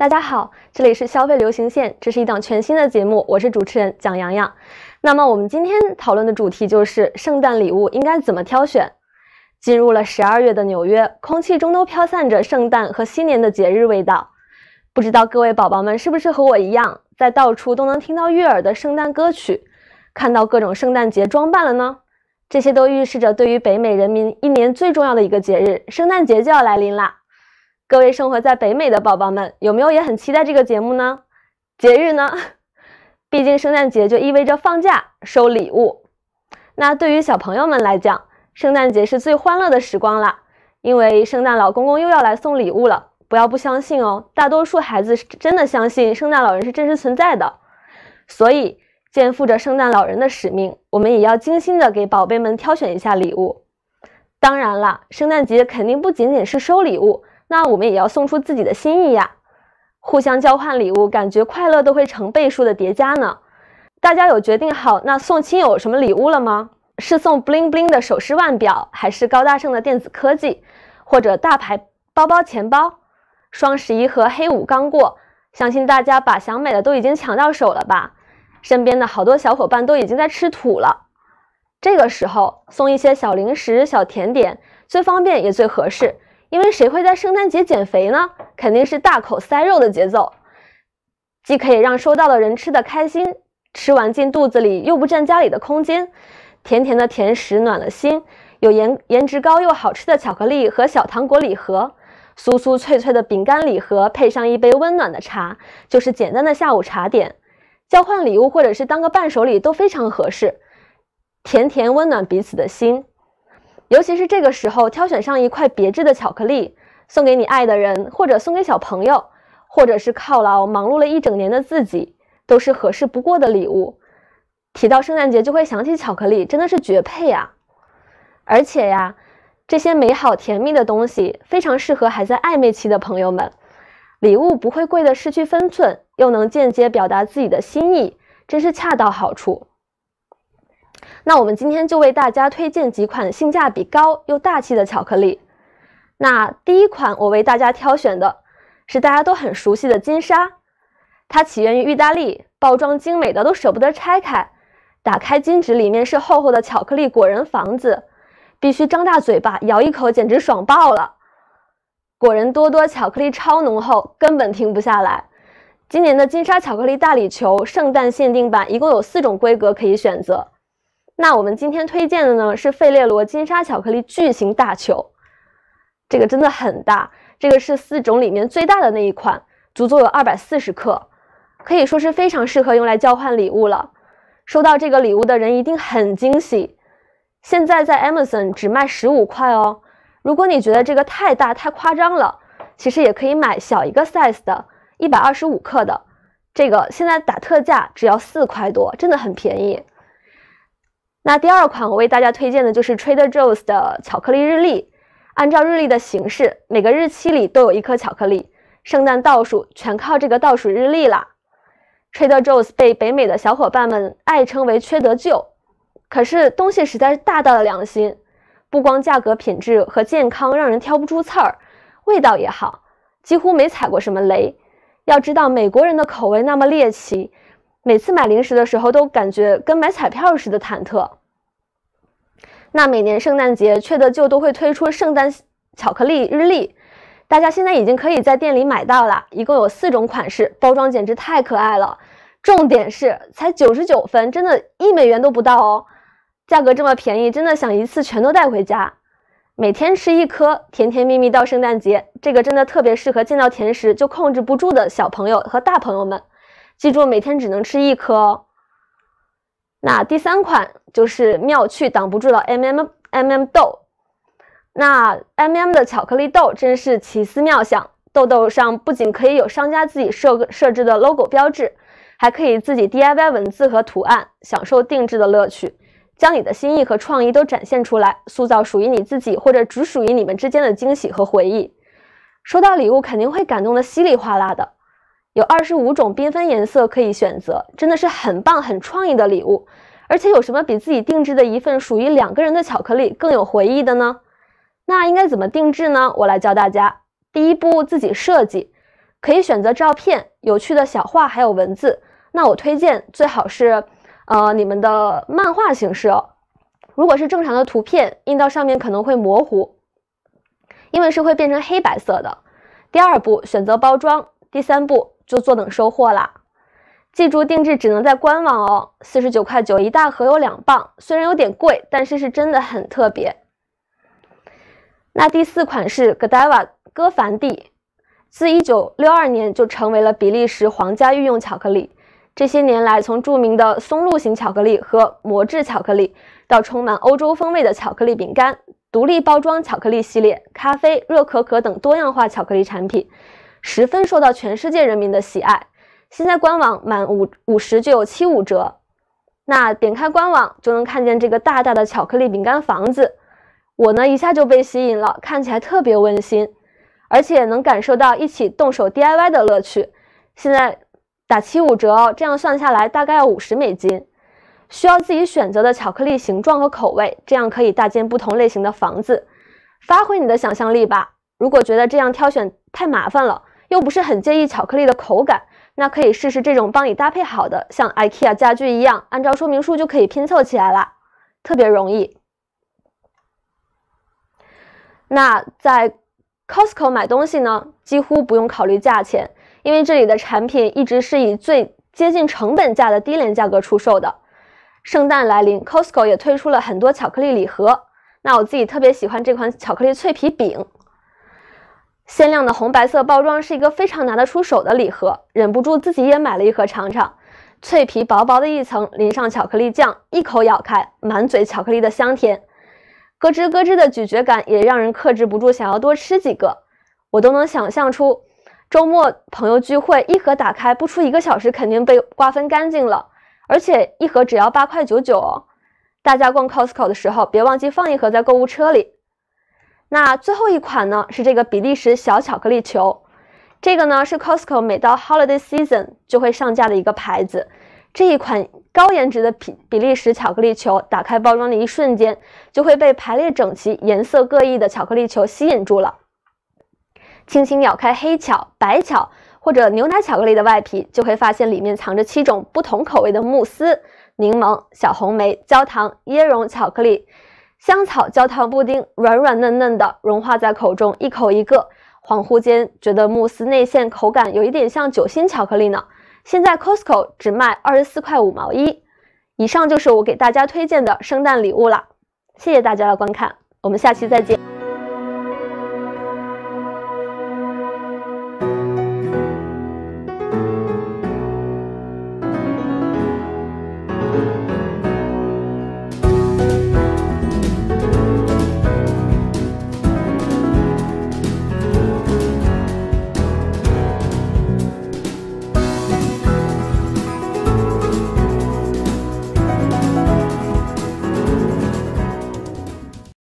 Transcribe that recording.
大家好，这里是消费流行线，这是一档全新的节目，我是主持人蒋洋洋。那么我们今天讨论的主题就是圣诞礼物应该怎么挑选。进入了十二月的纽约，空气中都飘散着圣诞和新年的节日味道。不知道各位宝宝们是不是和我一样，在到处都能听到悦耳的圣诞歌曲，看到各种圣诞节装扮了呢？这些都预示着，对于北美人民一年最重要的一个节日——圣诞节就要来临啦。各位生活在北美的宝宝们，有没有也很期待这个节目呢？节日呢？毕竟圣诞节就意味着放假、收礼物。那对于小朋友们来讲，圣诞节是最欢乐的时光啦，因为圣诞老公公又要来送礼物了。不要不相信哦，大多数孩子是真的相信圣诞老人是真实存在的。所以肩负着圣诞老人的使命，我们也要精心的给宝贝们挑选一下礼物。当然啦，圣诞节肯定不仅仅是收礼物。那我们也要送出自己的心意呀，互相交换礼物，感觉快乐都会成倍数的叠加呢。大家有决定好那送亲友什么礼物了吗？是送 bling bling 的首饰腕表，还是高大上的电子科技，或者大牌包包钱包？双十一和黑五刚过，相信大家把想买的都已经抢到手了吧？身边的好多小伙伴都已经在吃土了。这个时候送一些小零食、小甜点，最方便也最合适。因为谁会在圣诞节减肥呢？肯定是大口塞肉的节奏。既可以让收到的人吃的开心，吃完进肚子里又不占家里的空间。甜甜的甜食暖了心，有颜颜值高又好吃的巧克力和小糖果礼盒，酥酥脆脆的饼干礼盒，配上一杯温暖的茶，就是简单的下午茶点。交换礼物或者是当个伴手礼都非常合适，甜甜温暖彼此的心。尤其是这个时候，挑选上一块别致的巧克力，送给你爱的人，或者送给小朋友，或者是犒劳忙碌了一整年的自己，都是合适不过的礼物。提到圣诞节就会想起巧克力，真的是绝配啊！而且呀，这些美好甜蜜的东西，非常适合还在暧昧期的朋友们。礼物不会贵的失去分寸，又能间接表达自己的心意，真是恰到好处。那我们今天就为大家推荐几款性价比高又大气的巧克力。那第一款我为大家挑选的是大家都很熟悉的金沙，它起源于意大利，包装精美的都舍不得拆开。打开金纸，里面是厚厚的巧克力果仁房子，必须张大嘴巴咬一口，简直爽爆了！果仁多多，巧克力超浓厚，根本停不下来。今年的金沙巧克力大礼球圣诞限定版一共有四种规格可以选择。那我们今天推荐的呢是费列罗金沙巧克力巨型大球，这个真的很大，这个是四种里面最大的那一款，足足有二百四十克，可以说是非常适合用来交换礼物了。收到这个礼物的人一定很惊喜。现在在 Amazon 只卖十五块哦。如果你觉得这个太大太夸张了，其实也可以买小一个 size 的一百二十五克的，这个现在打特价只要四块多，真的很便宜。那第二款我为大家推荐的就是 Trader Joe's 的巧克力日历，按照日历的形式，每个日期里都有一颗巧克力。圣诞倒数全靠这个倒数日历啦。Trader Joe's 被北美的小伙伴们爱称为“缺德舅”，可是东西实在是大到了良心，不光价格、品质和健康让人挑不出刺儿，味道也好，几乎没踩过什么雷。要知道美国人的口味那么猎奇。每次买零食的时候都感觉跟买彩票似的忐忑。那每年圣诞节，缺德舅都会推出圣诞巧克力日历，大家现在已经可以在店里买到了，一共有四种款式，包装简直太可爱了。重点是才九十九分，真的，一美元都不到哦。价格这么便宜，真的想一次全都带回家，每天吃一颗，甜甜蜜蜜到圣诞节。这个真的特别适合见到甜食就控制不住的小朋友和大朋友们。记住，每天只能吃一颗。哦。那第三款就是妙趣挡不住的 M M M M 豆。那 M M 的巧克力豆真是奇思妙想，豆豆上不仅可以有商家自己设设置的 logo 标志，还可以自己 DIY 文字和图案，享受定制的乐趣，将你的心意和创意都展现出来，塑造属于你自己或者只属于你们之间的惊喜和回忆。收到礼物肯定会感动的稀里哗啦的。有二十五种缤纷颜色可以选择，真的是很棒很创意的礼物。而且有什么比自己定制的一份属于两个人的巧克力更有回忆的呢？那应该怎么定制呢？我来教大家。第一步，自己设计，可以选择照片、有趣的小画还有文字。那我推荐最好是，呃，你们的漫画形式。哦。如果是正常的图片，印到上面可能会模糊，因为是会变成黑白色的。第二步，选择包装。第三步。就坐等收货啦！记住，定制只能在官网哦。四十九块九一大盒有两磅，虽然有点贵，但是是真的很特别。那第四款是 Godiva 戈凡蒂，自一九六二年就成为了比利时皇家御用巧克力。这些年来，从著名的松露型巧克力和磨制巧克力，到充满欧洲风味的巧克力饼干、独立包装巧克力系列、咖啡、热可可等多样化巧克力产品。十分受到全世界人民的喜爱。现在官网满五五十就有七五折，那点开官网就能看见这个大大的巧克力饼干房子。我呢一下就被吸引了，看起来特别温馨，而且能感受到一起动手 DIY 的乐趣。现在打七五折哦，这样算下来大概要五十美金。需要自己选择的巧克力形状和口味，这样可以搭建不同类型的房子，发挥你的想象力吧。如果觉得这样挑选太麻烦了，又不是很介意巧克力的口感，那可以试试这种帮你搭配好的，像 IKEA 家具一样，按照说明书就可以拼凑起来了，特别容易。那在 Costco 买东西呢，几乎不用考虑价钱，因为这里的产品一直是以最接近成本价的低廉价格出售的。圣诞来临，Costco 也推出了很多巧克力礼盒，那我自己特别喜欢这款巧克力脆皮饼。鲜亮的红白色包装是一个非常拿得出手的礼盒，忍不住自己也买了一盒尝尝。脆皮薄薄的一层，淋上巧克力酱，一口咬开，满嘴巧克力的香甜，咯吱咯吱的咀嚼感也让人克制不住想要多吃几个。我都能想象出，周末朋友聚会，一盒打开不出一个小时肯定被瓜分干净了。而且一盒只要八块九九哦，大家逛 Costco 的时候别忘记放一盒在购物车里。那最后一款呢，是这个比利时小巧克力球，这个呢是 Costco 每到 Holiday Season 就会上架的一个牌子。这一款高颜值的比比利时巧克力球，打开包装的一瞬间，就会被排列整齐、颜色各异的巧克力球吸引住了。轻轻咬开黑巧、白巧或者牛奶巧克力的外皮，就会发现里面藏着七种不同口味的慕斯、柠檬、小红莓、焦糖、椰蓉巧克力。香草焦糖布丁，软软嫩嫩的，融化在口中，一口一个。恍惚间，觉得慕斯内馅口感有一点像酒心巧克力呢。现在 Costco 只卖二十四块五毛一。以上就是我给大家推荐的圣诞礼物了，谢谢大家的观看，我们下期再见。